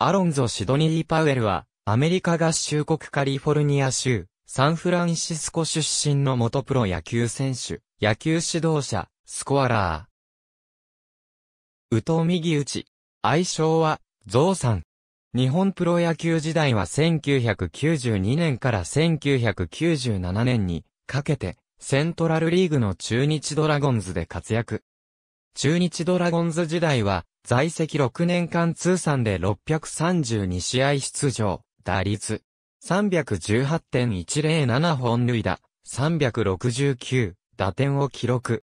アロンゾ・シドニー・パウエルは、アメリカ合衆国カリフォルニア州、サンフランシスコ出身の元プロ野球選手、野球指導者、スコアラー。宇藤右打ち。愛称は、ゾウさん。日本プロ野球時代は1992年から1997年にかけてセントラルリーグの中日ドラゴンズで活躍。中日ドラゴンズ時代は在籍6年間通算で632試合出場、打率318.107本塁打、369打点を記録。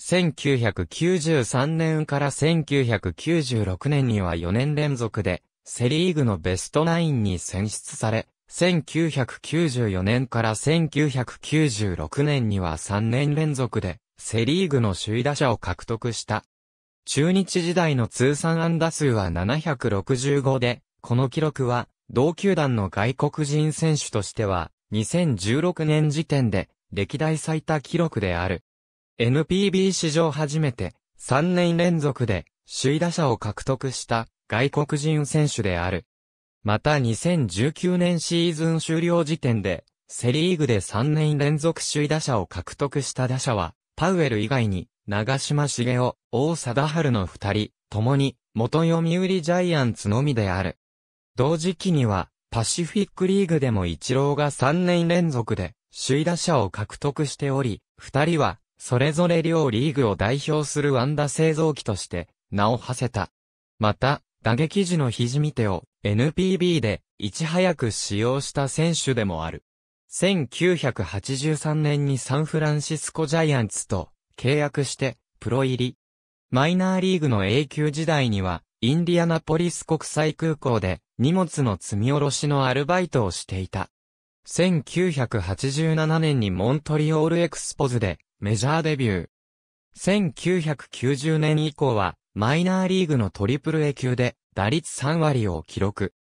1993年から1996年には4年連続でセリーグのベストナインに選出され、1994年から1996年には3年連続でセリーグの首位打者を獲得した。中日時代の通算安打数は765で、この記録は、同球団の外国人選手としては、2016年時点で、歴代最多記録である。NPB 史上初めて、3年連続で、首位打者を獲得した外国人選手である。また2019年シーズン終了時点で、セリーグで3年連続首位打者を獲得した打者は、パウエル以外に、長島茂雄、王貞治の二人、共に、元読売ジャイアンツのみである。同時期には、パシフィックリーグでも一郎が3年連続で、首位打者を獲得しており、二人は、それぞれ両リーグを代表するワンダ製造機として、名を馳せた。また、打撃時のひじみ手を NPB でいち早く使用した選手でもある。1983年にサンフランシスコジャイアンツと契約して、プロ入り。マイナーリーグの永久時代には、インディアナポリス国際空港で、荷物の積み下ろしのアルバイトをしていた。1987年にモントリオールエクスポズで、メジャーデビュー。1990年以降は、マイナーリーグのトリプル A 級で、打率3割を記録。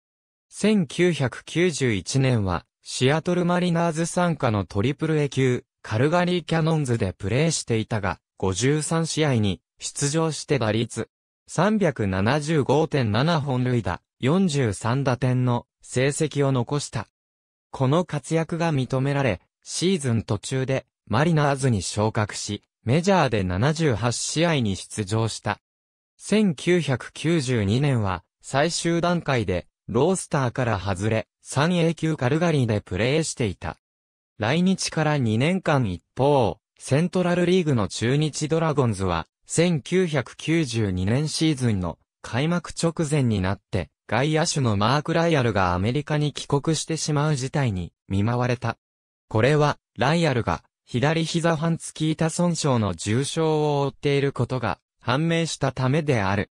1991年は、シアトルマリナーズ参加のトリプル A 級、カルガリーキャノンズでプレーしていたが、53試合に出場して打率375.7本塁打、43打点の成績を残した。この活躍が認められ、シーズン途中でマリナーズに昇格し、メジャーで78試合に出場した。1992年は最終段階でロースターから外れ、3A 級カルガリーでプレーしていた。来日から2年間一方、セントラルリーグの中日ドラゴンズは、1992年シーズンの開幕直前になって、外野手のマーク・ライアルがアメリカに帰国してしまう事態に見舞われた。これは、ライアルが左膝半付き板損傷の重傷を負っていることが判明したためである。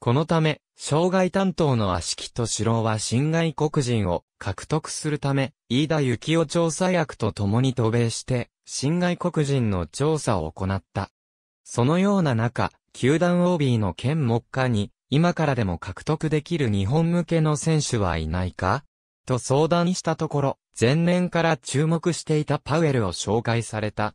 このため、障害担当の足木敏郎は新外国人を獲得するため、飯田幸雄調査役と共に渡米して、新外国人の調査を行った。そのような中、球団 OB の県目下に、今からでも獲得できる日本向けの選手はいないかと相談したところ、前年から注目していたパウエルを紹介された。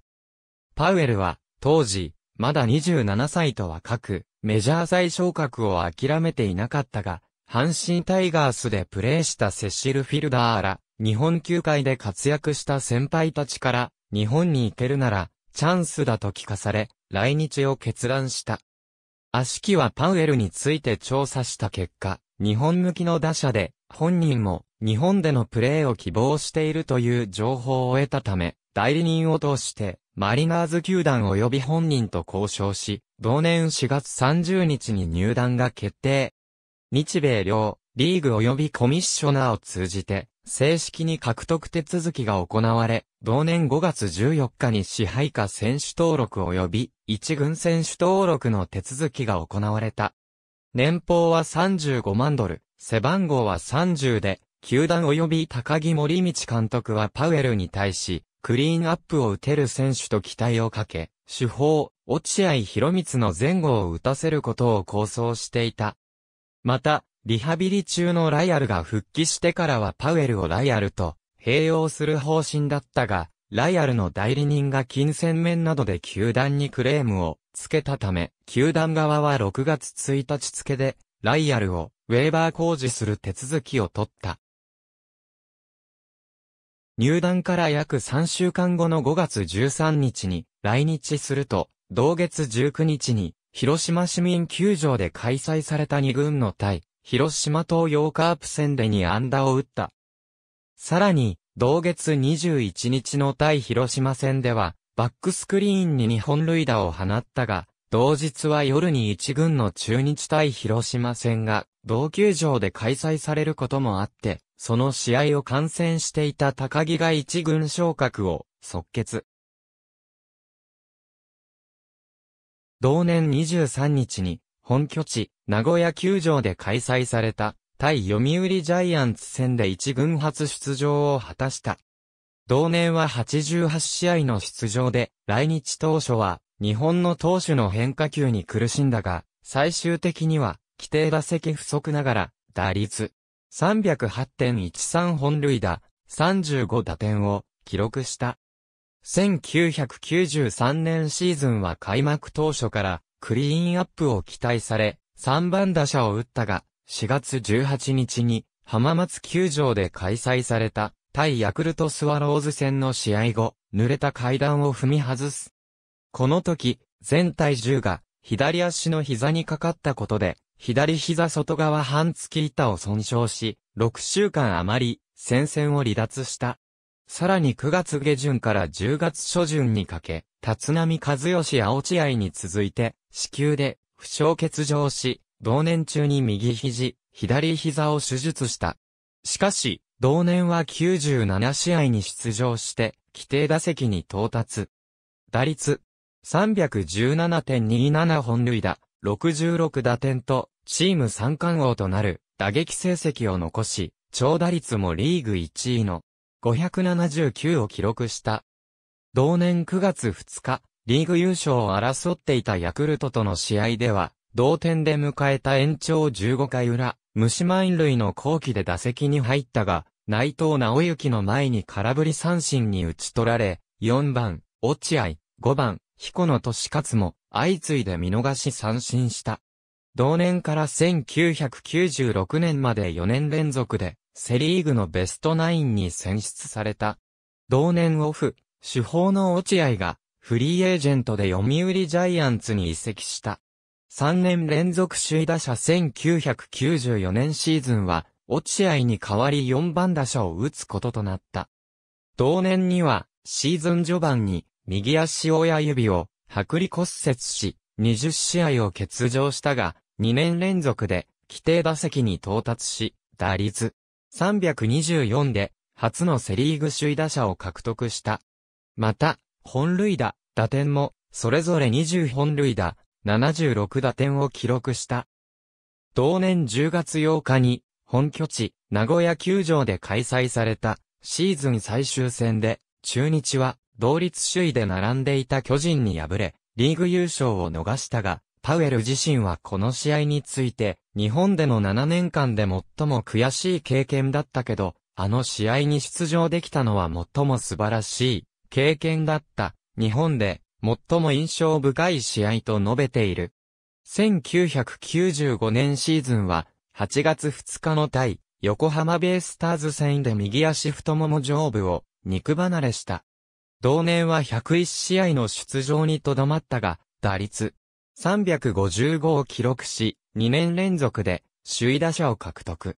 パウエルは、当時、まだ27歳と若く、メジャー再昇格を諦めていなかったが、阪神タイガースでプレーしたセシル・フィルダーら、日本球界で活躍した先輩たちから、日本に行けるなら、チャンスだと聞かされ、来日を決断した。悪しきはパウエルについて調査した結果、日本向きの打者で、本人も日本でのプレーを希望しているという情報を得たため、代理人を通してマリナーズ球団及び本人と交渉し、同年4月30日に入団が決定。日米両、リーグ及びコミッショナーを通じて、正式に獲得手続きが行われ、同年5月14日に支配下選手登録及び一軍選手登録の手続きが行われた。年俸は35万ドル、背番号は30で、球団及び高木森道監督はパウエルに対し、クリーンアップを打てる選手と期待をかけ、主砲、落合博光の前後を打たせることを構想していた。また、リハビリ中のライアルが復帰してからはパウエルをライアルと併用する方針だったが、ライアルの代理人が金銭面などで球団にクレームをつけたため、球団側は6月1日付で、ライアルをウェーバー工事する手続きを取った。入団から約3週間後の5月13日に来日すると、同月19日に広島市民球場で開催された2軍の対広島東洋カープ戦でに安打を打った。さらに、同月21日の対広島戦では、バックスクリーンに2本塁打を放ったが、同日は夜に1軍の中日対広島戦が同球場で開催されることもあって、その試合を観戦していた高木が一軍昇格を即決。同年23日に本拠地名古屋球場で開催された対読売ジャイアンツ戦で一軍初出場を果たした。同年は88試合の出場で来日当初は日本の投手の変化球に苦しんだが最終的には規定打席不足ながら、打率308.13本塁打、35打点を記録した。1993年シーズンは開幕当初からクリーンアップを期待され、3番打者を打ったが、4月18日に浜松球場で開催された対ヤクルトスワローズ戦の試合後、濡れた階段を踏み外す。この時、全体重が左足の膝にかかったことで、左膝外側半月板を損傷し、6週間余り、戦線を離脱した。さらに9月下旬から10月初旬にかけ、立浪和義青地合に続いて、子宮で、負傷欠場し、同年中に右肘、左膝を手術した。しかし、同年は97試合に出場して、規定打席に到達。打率、317.27本塁打、66打点と、チーム三冠王となる打撃成績を残し、長打率もリーグ1位の579を記録した。同年9月2日、リーグ優勝を争っていたヤクルトとの試合では、同点で迎えた延長15回裏、虫満塁の後期で打席に入ったが、内藤直之の前に空振り三振に打ち取られ、4番、落合、5番、彦野利勝も相次いで見逃し三振した。同年から1996年まで4年連続でセリーグのベストナインに選出された。同年オフ、主砲の落合がフリーエージェントで読売ジャイアンツに移籍した。3年連続首位打者1994年シーズンは落合に代わり4番打者を打つこととなった。同年にはシーズン序盤に右足親指を、剥離骨折し、20試合を欠場したが、2年連続で、規定打席に到達し、打率324で、初のセリーグ首位打者を獲得した。また、本塁打、打点も、それぞれ20本塁打、76打点を記録した。同年10月8日に、本拠地、名古屋球場で開催された、シーズン最終戦で、中日は、同率首位で並んでいた巨人に敗れ、リーグ優勝を逃したが、パウエル自身はこの試合について、日本での7年間で最も悔しい経験だったけど、あの試合に出場できたのは最も素晴らしい経験だった。日本で最も印象深い試合と述べている。1995年シーズンは8月2日の対横浜ベイスターズ戦で右足太もも上部を肉離れした。同年は101試合の出場にとどまったが、打率355を記録し、2年連続で首位打者を獲得。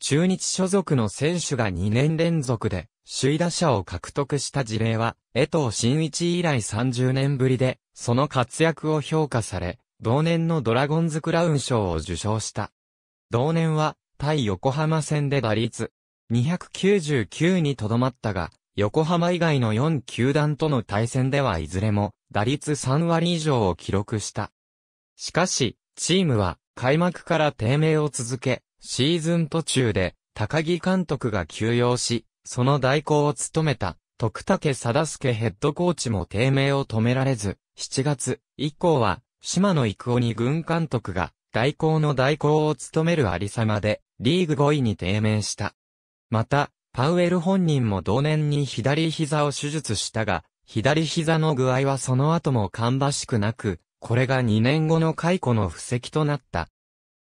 中日所属の選手が2年連続で首位打者を獲得した事例は、江藤真一以来30年ぶりで、その活躍を評価され、同年のドラゴンズクラウン賞を受賞した。同年は、対横浜戦で打率299にとどまったが、横浜以外の4球団との対戦ではいずれも打率3割以上を記録した。しかし、チームは開幕から低迷を続け、シーズン途中で高木監督が休養し、その代行を務めた徳武貞介ヘッドコーチも低迷を止められず、7月以降は島野育夫に軍監督が代行の代行を務めるありさまで、リーグ5位に低迷した。また、パウエル本人も同年に左膝を手術したが、左膝の具合はその後も芳しくなく、これが2年後の解雇の布石となった。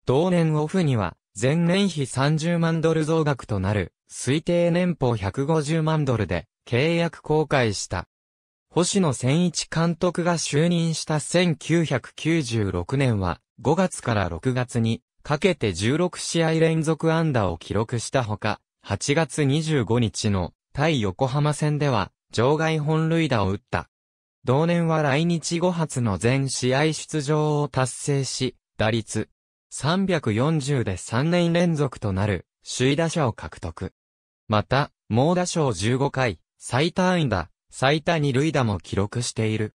同年オフには、前年比30万ドル増額となる、推定年俸150万ドルで、契約公開した。星野千一監督が就任した1996年は、5月から6月に、かけて16試合連続安打を記録したほか、8月25日の対横浜戦では、場外本塁打を打った。同年は来日後発の全試合出場を達成し、打率340で3年連続となる首位打者を獲得。また、猛打賞15回、最多安打、最多二塁打も記録している。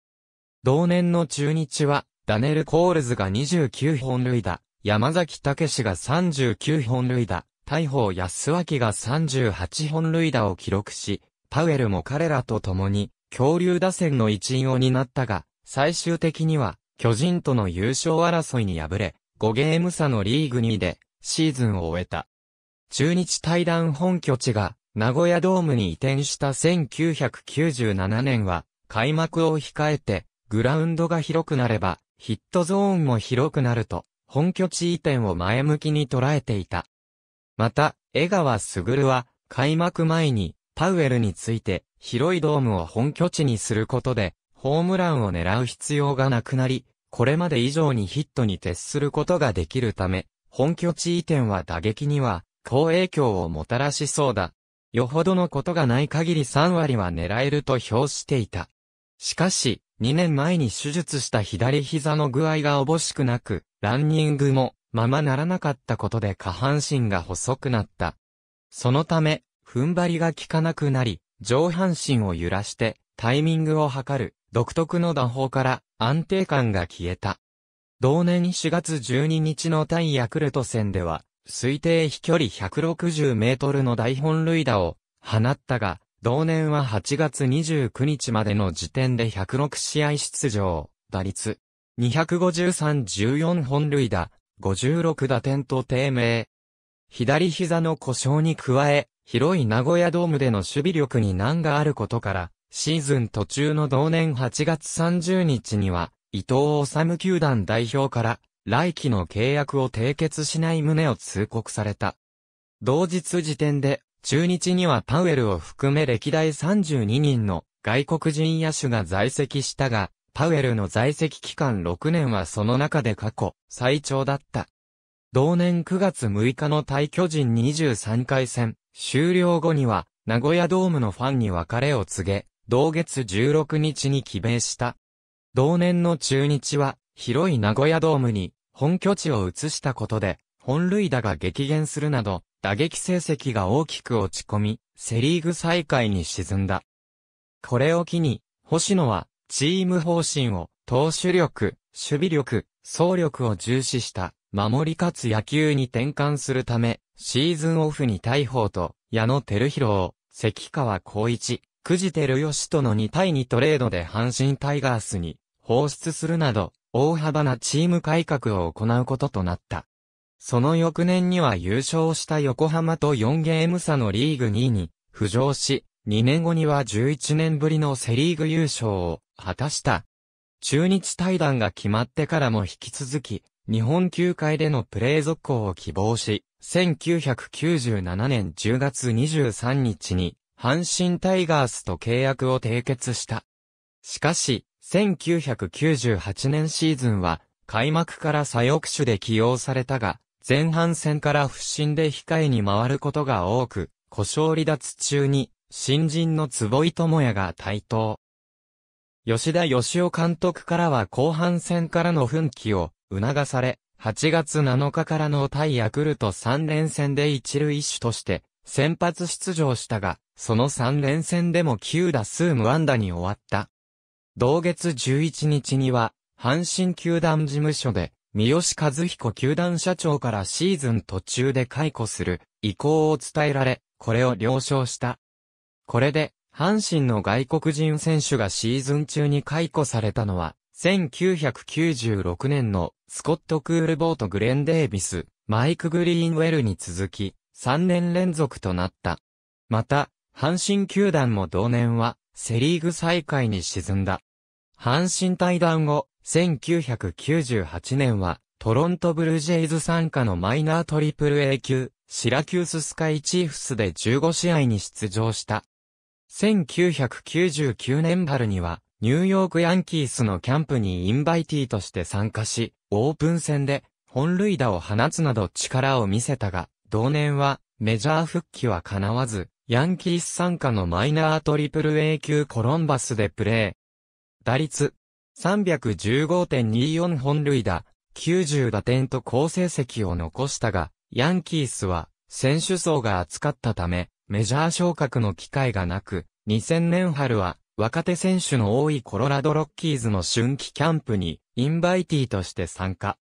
同年の中日は、ダネル・コールズが29本塁打、山崎武が39本塁打、大砲安脇が38本塁打を記録し、パウエルも彼らと共に、恐竜打線の一員を担ったが、最終的には、巨人との優勝争いに敗れ、5ゲーム差のリーグ2位で、シーズンを終えた。中日対談本拠地が、名古屋ドームに移転した1997年は、開幕を控えて、グラウンドが広くなれば、ヒットゾーンも広くなると、本拠地移転を前向きに捉えていた。また、江川卓は、開幕前に、パウエルについて、広いドームを本拠地にすることで、ホームランを狙う必要がなくなり、これまで以上にヒットに徹することができるため、本拠地移転は打撃には、好影響をもたらしそうだ。よほどのことがない限り3割は狙えると評していた。しかし、2年前に手術した左膝の具合がおぼしくなく、ランニングもままならなかったことで下半身が細くなった。そのため、踏ん張りが効かなくなり、上半身を揺らして、タイミングを測る、独特の打法から安定感が消えた。同年4月12日の対ヤクルト戦では、推定飛距離160メートルの大本塁打を放ったが、同年は8月29日までの時点で106試合出場、打率253-14本塁打、56打点と低迷。左膝の故障に加え、広い名古屋ドームでの守備力に難があることから、シーズン途中の同年8月30日には、伊藤治球団代表から、来期の契約を締結しない旨を通告された。同日時点で、中日にはパウエルを含め歴代32人の外国人野手が在籍したが、パウエルの在籍期間6年はその中で過去最長だった。同年9月6日の対巨人23回戦終了後には名古屋ドームのファンに別れを告げ、同月16日に帰米した。同年の中日は広い名古屋ドームに本拠地を移したことで本塁打が激減するなど打撃成績が大きく落ち込みセリーグ再開に沈んだ。これを機に星野はチーム方針を、投手力、守備力、走力を重視した、守りかつ野球に転換するため、シーズンオフに大砲と、矢野照弘を、関川光一、久慈照義との2対2トレードで阪神タイガースに放出するなど、大幅なチーム改革を行うこととなった。その翌年には優勝した横浜と4ゲーム差のリーグ2位に浮上し、2年後には11年ぶりのセリーグ優勝を果たした。中日対談が決まってからも引き続き、日本球界でのプレー続行を希望し、1997年10月23日に、阪神タイガースと契約を締結した。しかし、1998年シーズンは、開幕から左翼手で起用されたが、前半戦から不振で控えに回ることが多く、故障離脱中に、新人の坪井智也が台頭。吉田義夫監督からは後半戦からの奮起を促され、8月7日からの対ヤクルト3連戦で一塁手として先発出場したが、その3連戦でも9打数無安打に終わった。同月11日には、阪神球団事務所で、三好和彦球団社長からシーズン途中で解雇する意向を伝えられ、これを了承した。これで、阪神の外国人選手がシーズン中に解雇されたのは、1996年のスコット・クールボート・グレン・デービス、マイク・グリーンウェルに続き、3年連続となった。また、阪神球団も同年は、セリーグ再開に沈んだ。阪神対談後、1998年は、トロントブルージェイズ参加のマイナートリプル A 級、シラキューススカイチーフスで15試合に出場した。1999年春には、ニューヨークヤンキースのキャンプにインバイティとして参加し、オープン戦で本塁打を放つなど力を見せたが、同年はメジャー復帰は叶わず、ヤンキース参加のマイナートリプル A 級コロンバスでプレー。打率315.24本塁打、90打点と好成績を残したが、ヤンキースは選手層が厚かったため、メジャー昇格の機会がなく、2000年春は、若手選手の多いコロラドロッキーズの春季キャンプに、インバイティとして参加。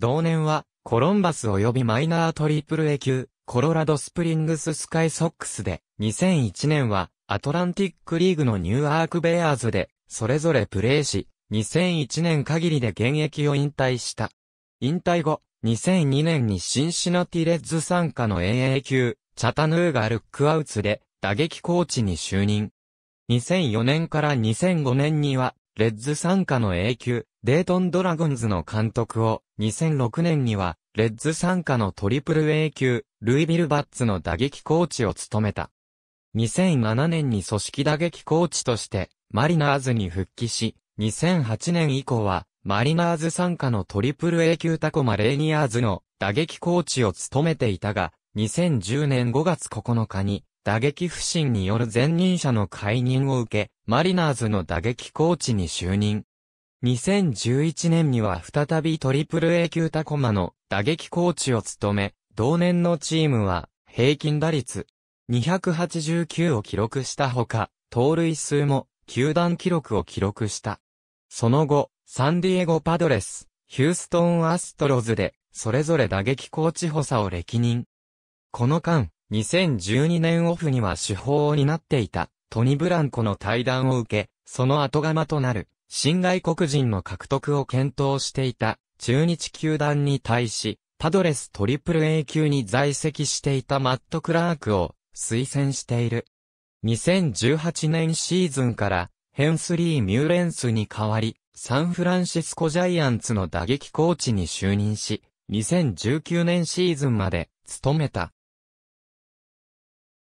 同年は、コロンバス及びマイナートリプル A 級、コロラドスプリングススカイソックスで、2001年は、アトランティックリーグのニューアークベアーズで、それぞれプレーし、2001年限りで現役を引退した。引退後、2002年にシンシナティレッズ参加の AA 級、チャタヌーガルックアウツで打撃コーチに就任。2004年から2005年には、レッズ参加の A 級、デートンドラゴンズの監督を、2006年には、レッズ参加のトリプル A 級、ルイビルバッツの打撃コーチを務めた。2007年に組織打撃コーチとして、マリナーズに復帰し、2008年以降は、マリナーズ参加のトリプル A 級タコマレーニアーズの打撃コーチを務めていたが、2010年5月9日に、打撃不振による前任者の解任を受け、マリナーズの打撃コーチに就任。2011年には再びトリプル A 級タコマの打撃コーチを務め、同年のチームは平均打率289を記録したほか、盗塁数も球団記録を記録した。その後、サンディエゴパドレス、ヒューストンアストロズで、それぞれ打撃コーチ補佐を歴任。この間、2012年オフには手法を担っていた、トニ・ブランコの対談を受け、その後釜となる、新外国人の獲得を検討していた、中日球団に対し、パドレス AAA 級に在籍していたマット・クラークを推薦している。2018年シーズンからヘンスリー・ミューレンスに代わり、サンフランシスコジャイアンツの打撃コーチに就任し、2019年シーズンまで務めた。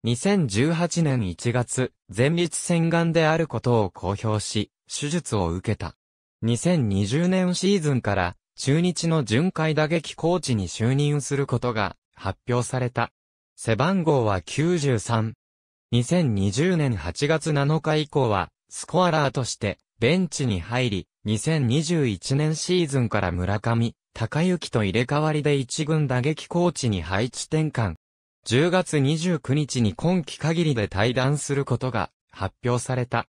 2018年1月、前立腺癌であることを公表し、手術を受けた。2020年シーズンから、中日の巡回打撃コーチに就任することが発表された。背番号は93。2020年8月7日以降は、スコアラーとして、ベンチに入り、2021年シーズンから村上、高幸と入れ替わりで一軍打撃コーチに配置転換。10月29日に今季限りで退団することが発表された。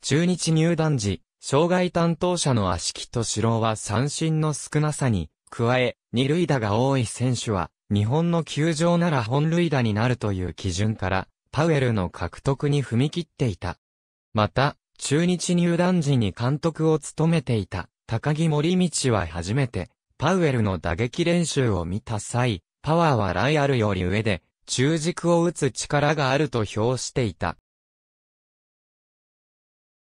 中日入団時、障害担当者の足木と郎は三振の少なさに、加え、二塁打が多い選手は、日本の球場なら本塁打になるという基準から、パウエルの獲得に踏み切っていた。また、中日入団時に監督を務めていた、高木森道は初めて、パウエルの打撃練習を見た際、パワーはライアルより上で、中軸を打つ力があると評していた。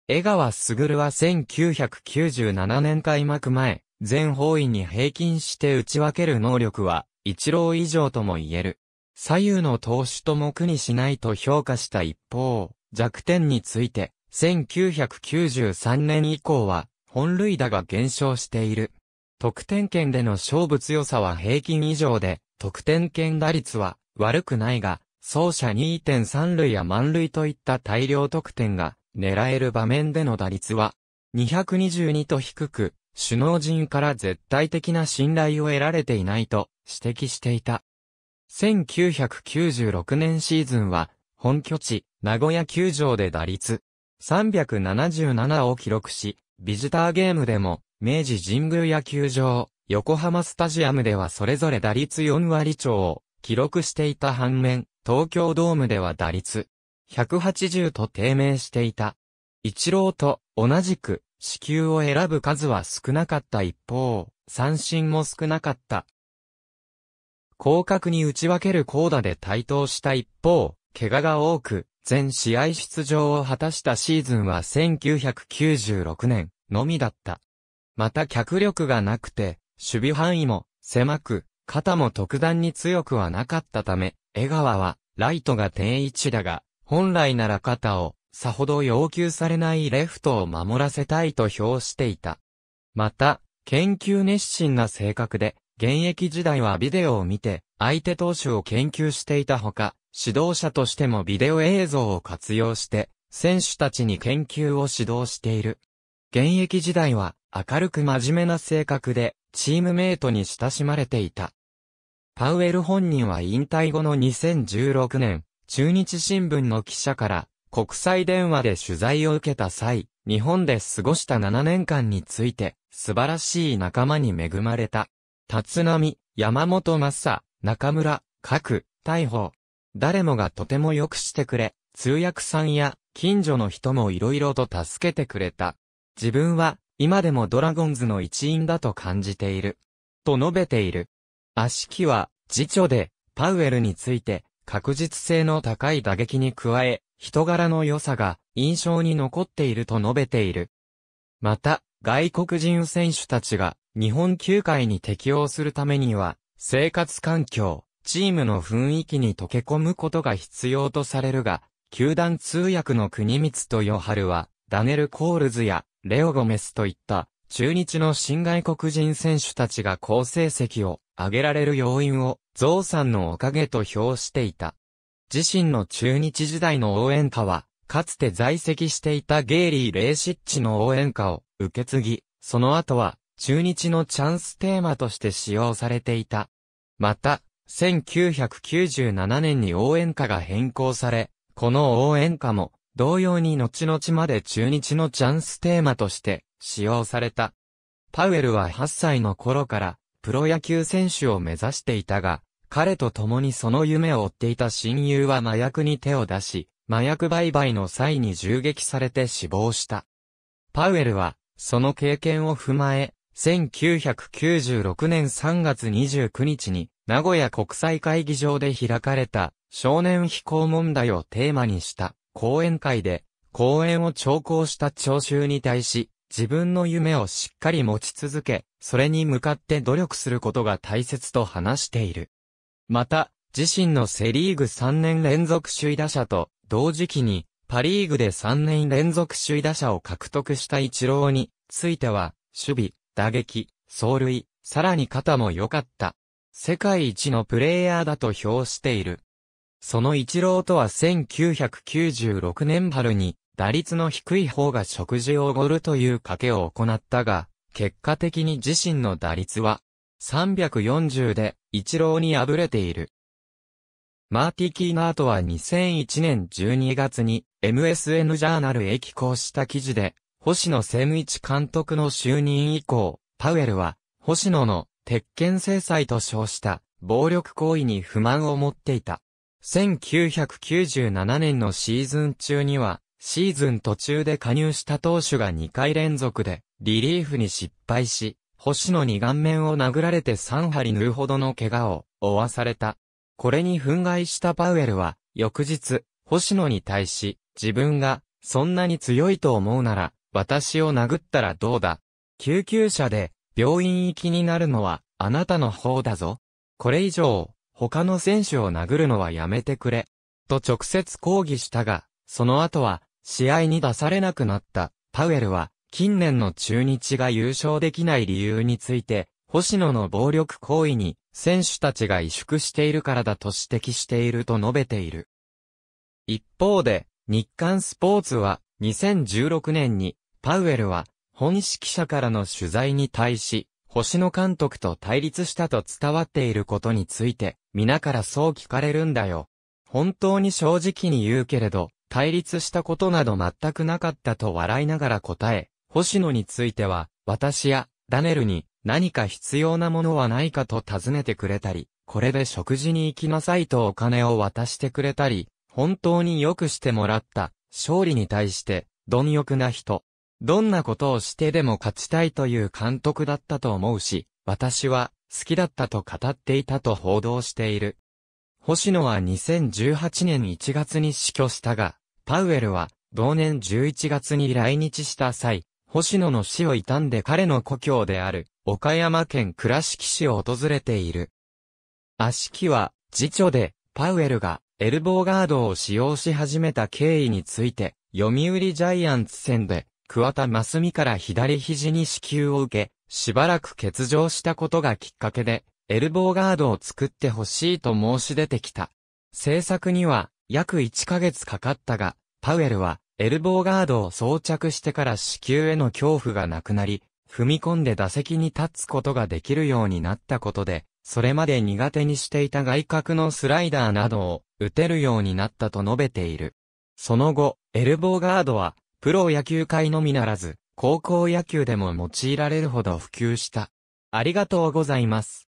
江川卓は1997年開幕前、全方位に平均して打ち分ける能力は、一郎以上とも言える。左右の投手とも苦にしないと評価した一方、弱点について、1993年以降は、本塁打が減少している。得点圏での勝負強さは平均以上で、得点圏打率は悪くないが、走者2.3塁や満塁といった大量得点が狙える場面での打率は、222と低く、首脳陣から絶対的な信頼を得られていないと指摘していた。1996年シーズンは、本拠地、名古屋球場で打率377を記録し、ビジターゲームでも、明治神宮野球場、横浜スタジアムではそれぞれ打率4割超を記録していた反面、東京ドームでは打率180と低迷していた。一郎と同じく死球を選ぶ数は少なかった一方、三振も少なかった。広角に打ち分ける高打で対等した一方、怪我が多く、全試合出場を果たしたシーズンは1996年のみだった。また脚力がなくて、守備範囲も狭く、肩も特段に強くはなかったため、江川は、ライトが定位置だが、本来なら肩を、さほど要求されないレフトを守らせたいと評していた。また、研究熱心な性格で、現役時代はビデオを見て、相手投手を研究していたほか、指導者としてもビデオ映像を活用して、選手たちに研究を指導している。現役時代は、明るく真面目な性格で、チームメイトに親しまれていた。パウエル本人は引退後の2016年、中日新聞の記者から国際電話で取材を受けた際、日本で過ごした7年間について、素晴らしい仲間に恵まれた。立浪、山本正、中村、各、大砲。誰もがとても良くしてくれ、通訳さんや近所の人も色々と助けてくれた。自分は今でもドラゴンズの一員だと感じている。と述べている。アシキは、辞書で、パウエルについて、確実性の高い打撃に加え、人柄の良さが印象に残っていると述べている。また、外国人選手たちが日本球界に適応するためには、生活環境、チームの雰囲気に溶け込むことが必要とされるが、球団通訳の国光とヨハルは、ダネル・コールズやレオ・ゴメスといった中日の新外国人選手たちが好成績を上げられる要因を、ゾウさんのおかげと評していた。自身の中日時代の応援歌は、かつて在籍していたゲイリー・レイシッチの応援歌を受け継ぎ、その後は中日のチャンステーマとして使用されていた。また、1997年に応援歌が変更され、この応援歌も同様に後々まで中日のチャンステーマとして使用された。パウエルは8歳の頃からプロ野球選手を目指していたが、彼と共にその夢を追っていた親友は麻薬に手を出し、麻薬売買の際に銃撃されて死亡した。パウエルは、その経験を踏まえ、1996年3月29日に、名古屋国際会議場で開かれた、少年非行問題をテーマにした。講演会で、講演を聴講した聴衆に対し、自分の夢をしっかり持ち続け、それに向かって努力することが大切と話している。また、自身のセリーグ3年連続首位打者と、同時期に、パリーグで3年連続首位打者を獲得したイチローについては、守備、打撃、走塁、さらに肩も良かった。世界一のプレイヤーだと評している。その一郎とは1996年春に、打率の低い方が食事をおごるという賭けを行ったが、結果的に自身の打率は、340で、一郎に敗れている。マーティ・キーナートは2001年12月に MSN ジャーナルへ寄稿した記事で、星野千一監督の就任以降、パウエルは、星野の鉄拳制裁と称した暴力行為に不満を持っていた。1997年のシーズン中には、シーズン途中で加入した投手が2回連続で、リリーフに失敗し、星野に顔面を殴られて3針縫うほどの怪我を負わされた。これに憤慨したパウエルは、翌日、星野に対し、自分が、そんなに強いと思うなら、私を殴ったらどうだ。救急車で、病院行きになるのは、あなたの方だぞ。これ以上、他の選手を殴るのはやめてくれ、と直接抗議したが、その後は、試合に出されなくなった、パウエルは、近年の中日が優勝できない理由について、星野の暴力行為に、選手たちが萎縮しているからだと指摘していると述べている。一方で、日刊スポーツは、2016年に、パウエルは、本誌記者からの取材に対し、星野監督と対立したと伝わっていることについて、皆からそう聞かれるんだよ。本当に正直に言うけれど、対立したことなど全くなかったと笑いながら答え、星野については、私や、ダネルに、何か必要なものはないかと尋ねてくれたり、これで食事に行きなさいとお金を渡してくれたり、本当に良くしてもらった、勝利に対して、貪欲な人、どんなことをしてでも勝ちたいという監督だったと思うし、私は好きだったと語っていたと報道している。星野は2018年1月に死去したが、パウエルは同年11月に来日した際、星野の死を悼んで彼の故郷である岡山県倉敷市を訪れている。足木は次女でパウエルがエルボーガードを使用し始めた経緯について、読売ジャイアンツ戦で桑田真澄から左肘に支給を受け、しばらく欠場したことがきっかけで、エルボーガードを作ってほしいと申し出てきた。制作には約1ヶ月かかったが、パウエルはエルボーガードを装着してから支給への恐怖がなくなり、踏み込んで打席に立つことができるようになったことで、それまで苦手にしていた外角のスライダーなどを打てるようになったと述べている。その後、エルボーガードはプロ野球界のみならず、高校野球でも用いられるほど普及した。ありがとうございます。